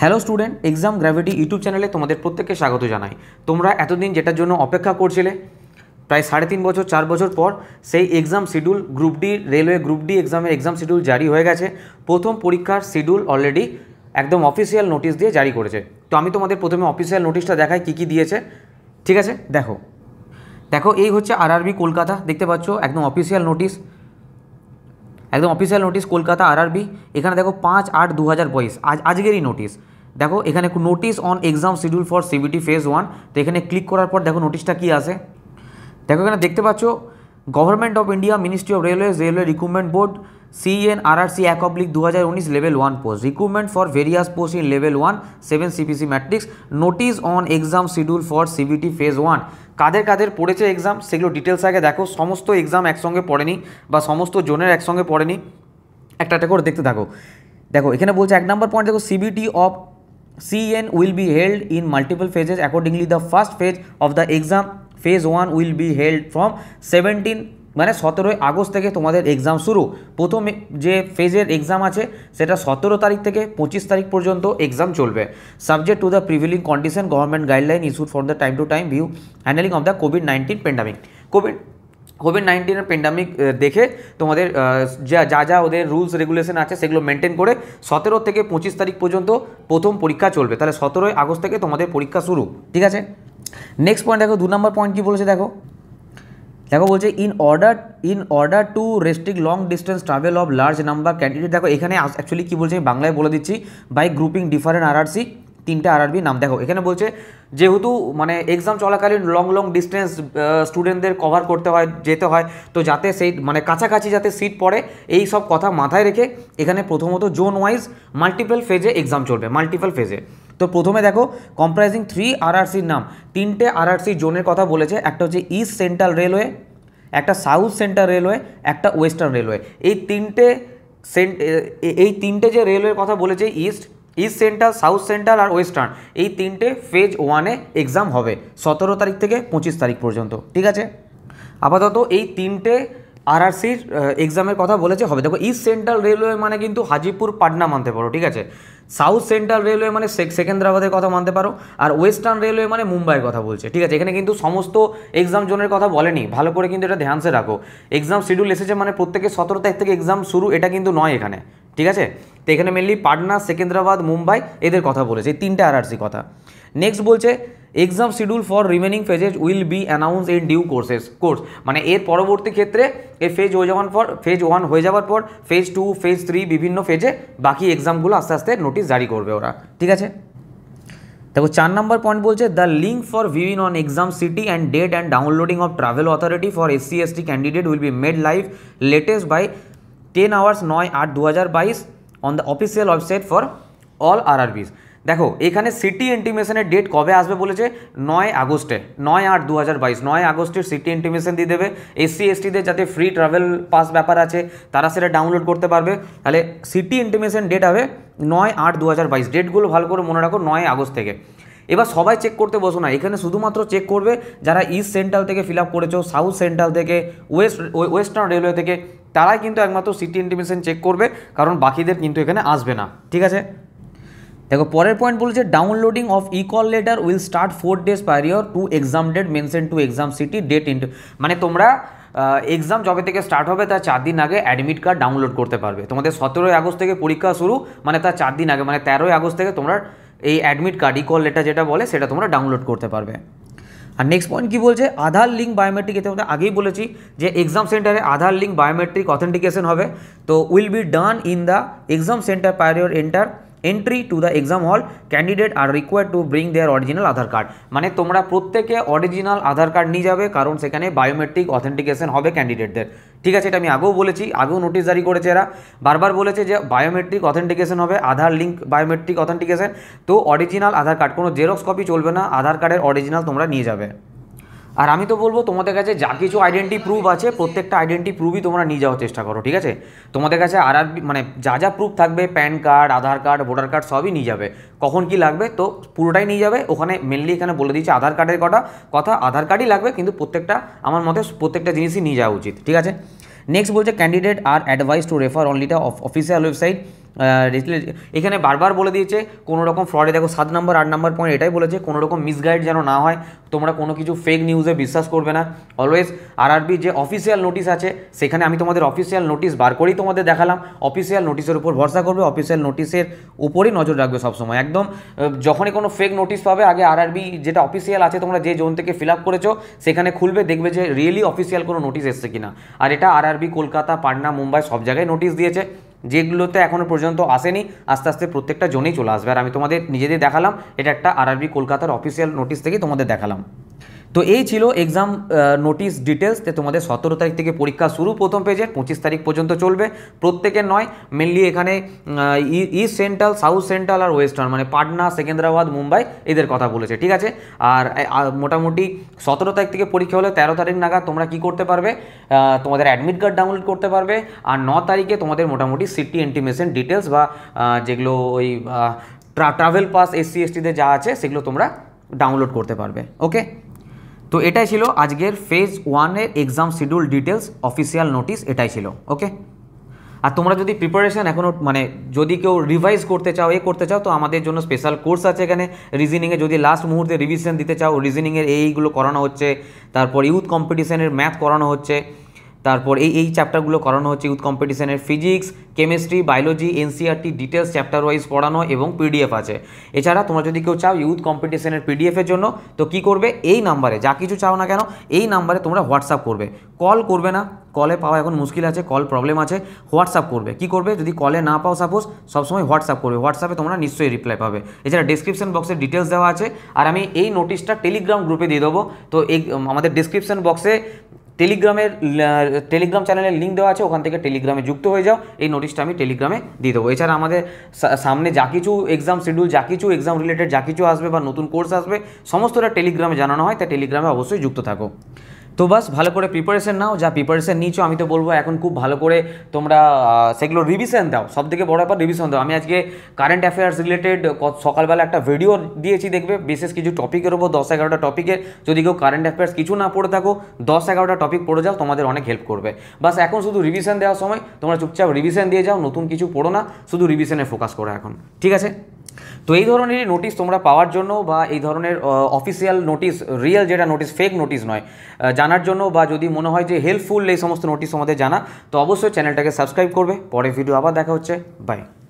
hello student exam gravity YouTube চ্যানেলে তোমাদের প্রত্যেককে স্বাগত জানাই তোমরা এতদিন যেটার জন্য অপেক্ষা করছিলে প্রায় সাড়ে তিন বছর চার বছর পর সেই exam schedule group D railway group D এক্সামের এক্সাম শিডিউল জারি হয়ে গেছে প্রথম পরীক্ষার শিডিউল অলরেডি একদম অফিসিয়াল নোটিশ দিয়ে জারি করেছে তো আমি তোমাদের প্রথমে অফিসিয়াল নোটিশটা দেখাই কী কী দিয়েছে ঠিক আছে দেখো দেখো এই হচ্ছে আরআরবি কলকাতা দেখতে পাচ্ছ একদম অফিসিয়াল নোটিশ একদম অফিসিয়াল নোটিশ কলকাতা আরআরবি এখানে দেখো পাঁচ আট দু হাজার বাইশ আজ আজকেরই নোটিশ দেখো এখানে notice on exam schedule for CBT phase one তো এখানে ক্লিক করার পর দেখো নোটিশটা কী আসে দেখো এখানে দেখতে পাচ্ছ government of India ministry of railways railway recruitment board CEN RRC এক অব্লিক দু হাজার উনিশ level one post recruitment for various post in level one seven CPC matrix notice on exam schedule for CBT phase one কাদের কাদের পড়েছে exam সেগুলো details আগে দেখো সমস্ত এক্সাম একসঙ্গে পড়েনি বা সমস্ত জোনের একসঙ্গে পড়েনি একটা একটা করে দেখতে থাকো দেখো এখানে বলছে এক নম্বর পয়েন্ট দেখো CBT of N will be held in multiple phases accordingly the first phase of the exam phase one will be held from seventeen মানে সতেরোই আগস্ট থেকে তোমাদের এক্সাম শুরু প্রথম যে ফেজের এক্সাম আছে সেটা সতেরো তারিখ থেকে পঁচিশ তারিখ পর্যন্ত এক্সাম চলবে subject to the prevailing condition government guideline issued for the time to time view handling of the COVID nineteen pandemic COVID COVID নাইন্টিনের প্যান্ডামিক দেখে তোমাদের যা যা যা ওদের রুলস রেগুলেশন আছে সেগুলো মেনটেন করে সতেরো থেকে পঁচিশ তারিখ পর্যন্ত প্রথম পরীক্ষা চলবে তাহলে সতেরোই আগস্ট থেকে তোমাদের পরীক্ষা শুরু ঠিক আছে নেক্সট পয়েন্ট দেখো দু নম্বর পয়েন্ট কী বলেছে দেখো দেখো বলছে in order in order to restrict long distance travel of large number candidate দেখো এখানে অ্যাকচুয়ালি কী বলছে আমি বাংলায় বলে দিচ্ছি বাই গ্রুপিং ডিফারেন্ট আরআরসি তিনটে আরআরবি নাম দেখো এখানে বলছে যেহেতু মানে এক্সাম চলাকালীন লং লং ডিস্টেন্স স্টুডেন্টদের কভার করতে হয় যেতে হয় তো যাতে সেই মানে কাছাকাছি যাতে সিট পড়ে এই সব কথা মাথায় রেখে এখানে প্রথমত জোন ওয়াইজ মাল্টিপল ফেজে এক্সাম চলবে মাল্টিপল ফেজে তো প্রথমে দেখো কম্প্রাইজিং থ্রি আরআরসির নাম তিনটে আরআরসি জোনের কথা বলেছে একটা হচ্ছে ইস্ট সেন্ট্রাল রেলওয়ে একটা সাউথ সেন্ট্রাল রেলওয়ে একটা ওয়েস্টার্ন রেলওয়ে এই তিনটে সেন্ট এই তিনটে যে রেলওয়ের কথা বলেছে east east central south central আর ওয়েস্টার্ন এই তিনটে ফেজ ওয়ানে এক্সাম হবে সতেরো তারিখ থেকে পঁচিশ তারিখ পর্যন্ত ঠিক আছে আপাতত এই তিনটে আরআরসির এক্সামের কথা বলেছে হবে দেখো ইস্ট সেন্ট্রাল রেলওয়ে মানে কিন্তু হাজিপুর পাটনা মানতে পারো ঠিক আছে সাউথ সেন্ট্রাল রেলওয়ে মানে সেকেন্দ্রাবাদের কথা মানতে পারো আর ওয়েস্টার্ন রেলওয়ে মানে মুম্বাইয়ের কথা বলছে ঠিক আছে এখানে কিন্তু সমস্ত এক্সাম জোনের কথা বলেনি ভালো করে কিন্তু এটা ধ্যানসে রাখো এক্সাম শিডিউল এসেছে মানে প্রত্যেকের সতেরো তারিখ থেকে এক্সাম শুরু এটা কিন্তু নয় এখানে ঠিক আছে তো এখানে মেনলি পাটনা সেকেন্দ্রাবাদ মুম্বাই এদের কথা বলেছে এই তিনটা আরআরসি কথা নেক্সট বলছে exam schedule for remaining phases will be announce in due courses course মানে এর পরবর্তী ক্ষেত্রে এই ফেজ হয়ে যাওয়ার পর ফেজ ওয়ান হয়ে যাওয়ার পর ফেজ টু ফেজ থ্রি বিভিন্ন ফেজে বাকি এক্সামগুলো আস্তে আস্তে নোটিশ জারি করবে ওরা ঠিক আছে দেখো চার নম্বর পয়েন্ট বলছে the link for viewing on exam city and date and downloading of travel authority for SC ST candidate will be made live latest by ten hours নয় আট দু হাজার বাইশ on the official website for all RRBs দেখো এখানে city ইন্টিমেশনের date কবে আসবে বলেছে নয় আগস্টে নয় আট দু হাজার বাইশ নয় আগস্টের সিটি ইন্টিমেশন দিয়ে দেবে এসসি এসটিদের যাতে ফ্রি ট্রাভেল পাস ব্যাপার আছে তারা সেটা ডাউনলোড করতে পারবে তাহলে সিটি ইন্টিমেশন ডেট হবে নয় আট দু হাজার বাইশ ডেটগুলো ভালো করে মনে রাখো নয় আগস্ট থেকে এবার সবাই চেক করতে বসো না এখানে শুধুমাত্র চেক করবে যারা ইস্ট সেন্ট্রাল থেকে ফিল আপ করেছো সাউথ সেন্ট্রাল থেকে ওয়েস্ট ওয়েস্টার্ন রেলওয়ে থেকে তারাই কিন্তু একমাত্র সিটি ইন্টিমেশন চেক করবে কারণ বাকিদের কিন্তু এখানে আসবে না ঠিক আছে দেখো পরের পয়েন্ট বলছে downloading of e call letter will start four days prior to exam date mention to exam city date ইন্ট মানে তোমরা এক্সাম যবে থেকে স্টার্ট হবে তার চার দিন আগে অ্যাডমিট কার্ড ডাউনলোড করতে পারবে তোমাদের সতেরোই আগস্ট থেকে পরীক্ষা শুরু মানে তার চার দিন আগে মানে তেরোই আগস্ট থেকে তোমরা এই admit card e call letter যেটা বলে সেটা তোমরা ডাউনলোড করতে পারবে और नेक्स्ट पॉइंट कि आधार लिंक बायोमेट्रिक ये मैं आगे ही एक्साम सेंटारे आधार लिंक बायोमेट्रिक अथेंटिकेशन तो will be done in the exam centre prior your enter entry to the exam hall candidate are require to bring their original Aadhaar card মানে তোমরা প্রত্যেকে অরিজিনাল আধার কার্ড নিয়ে যাবে কারণ সেখানে বায়োমেট্রিক অথেন্টিকেশন হবে ক্যান্ডিডেটদের ঠিক আছে এটা আমি আগেও বলেছি আগেও নোটিশ জারি করেছে এরা বারবার বলেছে যে বায়োমেট্রিক অথেন্টিকেশন হবে আধার লিঙ্ক বায়োমেট্রিক অথেন্টিকেশন তো অরিজিনাল আধার কার্ড কোনো জেরক্স কপি চলবে না আধার কার্ডের অরিজিনাল তোমরা নিয়ে যাবে আর আমি তো বলবো তোমাদের কাছে যা কিছু আইডেন্টি প্রুফ আছে প্রত্যেকটা আইডেন্টি প্রুফই তোমরা নিয়ে যাওয়ার চেষ্টা করো ঠিক আছে তোমাদের কাছে আর মানে যা যা প্রুফ থাকবে PAN card Aadhaar card voter card সবই নিয়ে যাবে কখন কি লাগবে তো পুরোটাই নিয়ে যাবে ওখানে মেনলি এখানে বলে দিচ্ছে আধার কার্ডের কটা কথা আধার কার্ডই লাগবে কিন্তু প্রত্যেকটা আমার মতে প্রত্যেকটা জিনিসই নিয়ে যাওয়া উচিত ঠিক আছে নেক্সট বলছে candidate are advise to refer only the official website এখানে বারবার বলে দিয়েছে কোনো রকম ফ্রডে দেখো সাত নম্বর আট নম্বর পয়েন্ট এটাই বলেছে কোনো রকম মিসগাইড যেন না হয় তোমরা কোনো কিছু ফেক নিউজে বিশ্বাস করবে না অলওয়েজ আরবি যে অফিসিয়াল নোটিশ আছে সেখানে আমি তোমাদের অফিসিয়াল নোটিশ বার করেই তোমাদের দেখালাম অফিসিয়াল নোটিশের উপর ভরসা করবে অফিসিয়াল নোটিশের উপরই নজর রাখবে সবসময় একদম যখনই কোনো ফেক নোটিশ পাবে আগে আরআরবি যেটা অফিসিয়াল আছে তোমরা যে জোন থেকে ফিল আপ করেছো সেখানে খুলবে দেখবে যে রিয়েলি অফিসিয়াল কোনো নোটিশ এসছে কিনা আর এটা আরবি কলকাতা পাটনা মুম্বাই সব জায়গায় নোটিশ দিয়েছে যেগুলোতে এখনও পর্যন্ত আসেনি আস্তে আস্তে প্রত্যেকটা জোনেই চলে আসবে আর আমি তোমাদের নিজেদের দেখালাম এটা একটা আরআরবি কলকাতার অফিসিয়াল নোটিশ থেকে তোমাদের দেখালাম তো এই ছিল এক্সাম নোটিশ ডিটেলস তে তোমাদের সতেরো তারিখ থেকে পরীক্ষা শুরু প্রথম পেজে পঁচিশ তারিখ পর্যন্ত চলবে প্রত্যেকের নয় মেনলি এখানে ইস্ট সেন্ট্রাল সাউথ সেন্ট্রাল আর ওয়েস্টার্ন মানে পাটনা সেকেন্দ্রাবাদ মুম্বাই এদের কথা বলেছে ঠিক আছে আর মোটামুটি সতেরো তারিখ থেকে পরীক্ষা হলে তেরো তারিখ নাগাদ তোমরা কি করতে পারবে তোমাদের অ্যাডমিট কার্ড ডাউনলোড করতে পারবে আর ন তারিখে তোমাদের মোটামুটি সিটি এন্টিমেশন ডিটেলস বা যেগুলো ওই ট্রাভেল পাস এসসি টিতে যা আছে সেগুলো তোমরা ডাউনলোড করতে পারবে ওকে তো এটাই ছিল আজকের ফেজ ওয়ানের exam schedule details official notice এটাই ছিল ওকে আর তোমরা যদি প্রিপারেশান এখনও মানে যদি কেউ রিভাইজ করতে চাও এ করতে চাও তো আমাদের জন্য স্পেশাল কোর্স আছে এখানে রিজনিংয়ে যদি লাস্ট মুহূর্তে রিভিশন দিতে চাও রিজনিংয়ের এইগুলো করানো হচ্ছে তারপর ইউথ কম্পিটিশনের ম্যাথ করানো হচ্ছে তারপর এই এই চ্যাপ্টারগুলো করানো হচ্ছে ইউথ কম্পিটিশনের physics chemistry biology NCERT details chapter wise পড়ানো এবং পিডিএফ আছে এছাড়া তোমরা যদি কেউ চাও ইউথ কম্পিটিশনের পিডিএফের জন্য তো কি করবে এই নাম্বারে যা কিছু চাও না কেন এই নাম্বারে তোমরা হোয়াটসঅ্যাপ করবে কল করবে না কলে পাওয়া এখন মুশকিল আছে কল প্রবলেম আছে হোয়াটসঅ্যাপ করবে কি করবে যদি কলে না পাও সাপোজ সবসময় হোয়াটসঅ্যাপ করবে হোয়াটসঅ্যাপে তোমরা নিশ্চয়ই রিপ্লাই পাবে এছাড়া ডিসক্রিপশন বক্সে ডিটেলস দেওয়া আছে আর আমি এই নোটিশটা টেলিগ্রাম গ্রুপে দিয়ে দেবো তো এই আমাদের ডিসক্রিপশন বক্সে টেলিগ্রামের টেলিগ্রাম চ্যানেলের লিঙ্ক দেওয়া আছে ওখান থেকে টেলিগ্রামে যুক্ত হয়ে যাও এই নোটিশটা আমি টেলিগ্রামে দিয়ে দেবো এছাড়া আমাদের সামনে যা কিছু এক্সাম শিডিউল যা কিছু এক্সাম রিলেটেড যা কিছু আসবে বা নতুন কোর্স আসবে সমস্তটা টেলিগ্রামে জানানো হয় তাই টেলিগ্রামে অবশ্যই যুক্ত থাকো তো বাস ভালো করে প্রিপারেশান নাও যা প্রিপারেশান নিয়েছো আমি তো বলবো এখন খুব ভালো করে তোমরা সেগুলো রিভিশন দাও সব থেকে বড় ব্যাপার রিভিশন দাও আমি আজকে কারেন্ট অ্যাফেয়ার্স রিলেটেড সকালবেলা একটা ভিডিও দিয়েছি দেখবে বিশেষ কিছু টপিকের ওপর দশ এগারোটা টপিকের যদি কেউ কারেন্ট অ্যাফেয়ার্স কিছু না পড়ে থাকো দশ এগারোটা টপিক পড়ে যাও তোমাদের অনেক হেল্প করবে বাস এখন শুধু রিভিশন দেওয়ার সময় তোমরা চুপচাপ রিভিশন দিয়ে যাও নতুন কিছু পড়ো না শুধু রিভিশনে ফোকাস করো এখন ঠিক আছে তো এই ধরনের নোটিশ তোমরা পাওয়ার জন্য বা এই ধরনের অফিসিয়াল নোটিশ রিয়েল যেটা নোটিশ ফেক নোটিশ নয় জানার জন্য বা যদি মনে হয় যে হেল্পফুল এই সমস্ত নোটিশ আমাদের জানা তো অবশ্যই চ্যানেলটাকে সাবস্ক্রাইব করবে পরে ভিডিও আবার দেখা হচ্ছে বাই